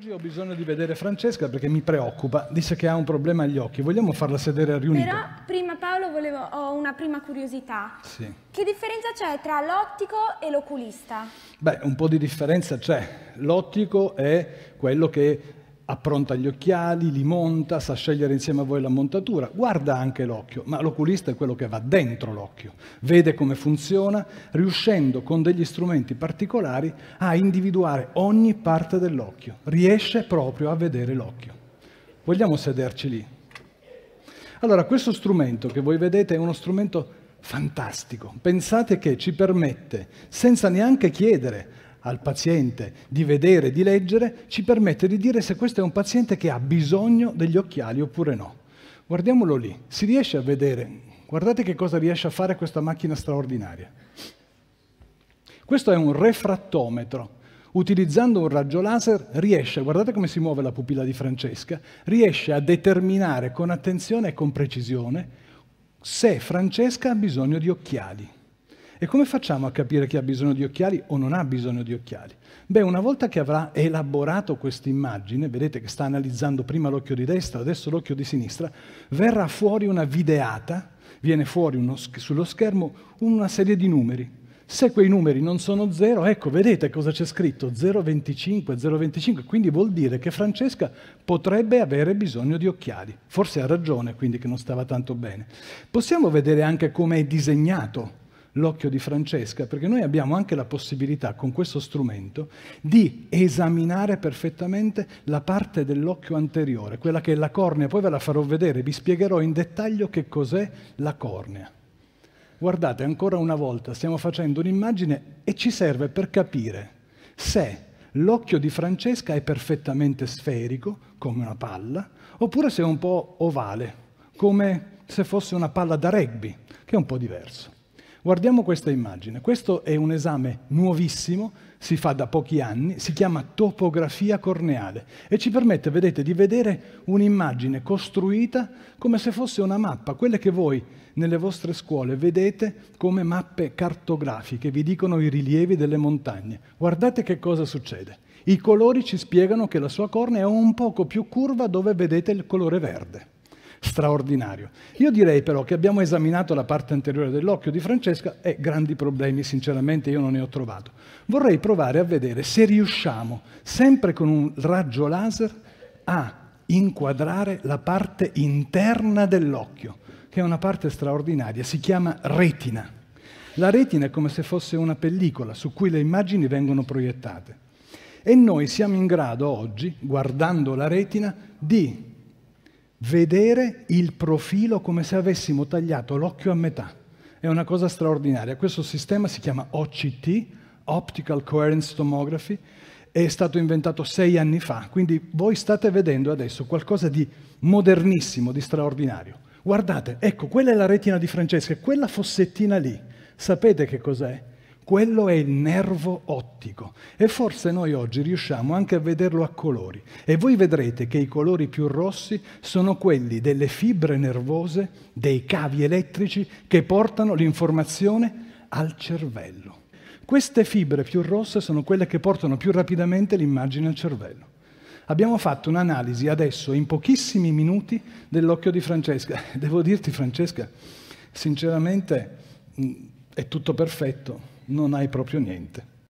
Oggi ho bisogno di vedere Francesca perché mi preoccupa. Dice che ha un problema agli occhi. Vogliamo farla sedere a riunire? Però prima Paolo volevo, ho una prima curiosità. Sì. Che differenza c'è tra l'ottico e l'oculista? Beh, un po' di differenza c'è. L'ottico è quello che appronta gli occhiali, li monta, sa scegliere insieme a voi la montatura, guarda anche l'occhio, ma l'oculista è quello che va dentro l'occhio, vede come funziona, riuscendo con degli strumenti particolari a individuare ogni parte dell'occhio, riesce proprio a vedere l'occhio. Vogliamo sederci lì? Allora, questo strumento che voi vedete è uno strumento fantastico, pensate che ci permette, senza neanche chiedere, al paziente di vedere, di leggere, ci permette di dire se questo è un paziente che ha bisogno degli occhiali oppure no. Guardiamolo lì, si riesce a vedere, guardate che cosa riesce a fare questa macchina straordinaria. Questo è un refrattometro. Utilizzando un raggio laser riesce, guardate come si muove la pupilla di Francesca, riesce a determinare con attenzione e con precisione se Francesca ha bisogno di occhiali. E come facciamo a capire chi ha bisogno di occhiali o non ha bisogno di occhiali? Beh, una volta che avrà elaborato questa immagine, vedete che sta analizzando prima l'occhio di destra, adesso l'occhio di sinistra, verrà fuori una videata, viene fuori uno, sullo schermo una serie di numeri, se quei numeri non sono 0, ecco, vedete cosa c'è scritto, 0,25, 0,25, quindi vuol dire che Francesca potrebbe avere bisogno di occhiali. Forse ha ragione, quindi, che non stava tanto bene. Possiamo vedere anche come è disegnato l'occhio di Francesca, perché noi abbiamo anche la possibilità con questo strumento di esaminare perfettamente la parte dell'occhio anteriore, quella che è la cornea, poi ve la farò vedere, vi spiegherò in dettaglio che cos'è la cornea. Guardate, ancora una volta stiamo facendo un'immagine e ci serve per capire se l'occhio di Francesca è perfettamente sferico, come una palla, oppure se è un po' ovale, come se fosse una palla da rugby, che è un po' diverso. Guardiamo questa immagine. Questo è un esame nuovissimo, si fa da pochi anni, si chiama topografia corneale e ci permette, vedete, di vedere un'immagine costruita come se fosse una mappa, quelle che voi nelle vostre scuole vedete come mappe cartografiche, vi dicono i rilievi delle montagne. Guardate che cosa succede. I colori ci spiegano che la sua cornea è un poco più curva dove vedete il colore verde straordinario. Io direi però che abbiamo esaminato la parte anteriore dell'occhio di Francesca e grandi problemi sinceramente io non ne ho trovato. Vorrei provare a vedere se riusciamo, sempre con un raggio laser, a inquadrare la parte interna dell'occhio, che è una parte straordinaria, si chiama retina. La retina è come se fosse una pellicola su cui le immagini vengono proiettate. E noi siamo in grado oggi, guardando la retina, di vedere il profilo come se avessimo tagliato l'occhio a metà. È una cosa straordinaria. Questo sistema si chiama OCT, Optical Coherence Tomography, è stato inventato sei anni fa, quindi voi state vedendo adesso qualcosa di modernissimo, di straordinario. Guardate, ecco, quella è la retina di Francesca, quella fossettina lì, sapete che cos'è? Quello è il nervo ottico e forse noi oggi riusciamo anche a vederlo a colori. E voi vedrete che i colori più rossi sono quelli delle fibre nervose, dei cavi elettrici che portano l'informazione al cervello. Queste fibre più rosse sono quelle che portano più rapidamente l'immagine al cervello. Abbiamo fatto un'analisi adesso in pochissimi minuti dell'occhio di Francesca. Devo dirti Francesca, sinceramente mm, è tutto perfetto, non hai proprio niente.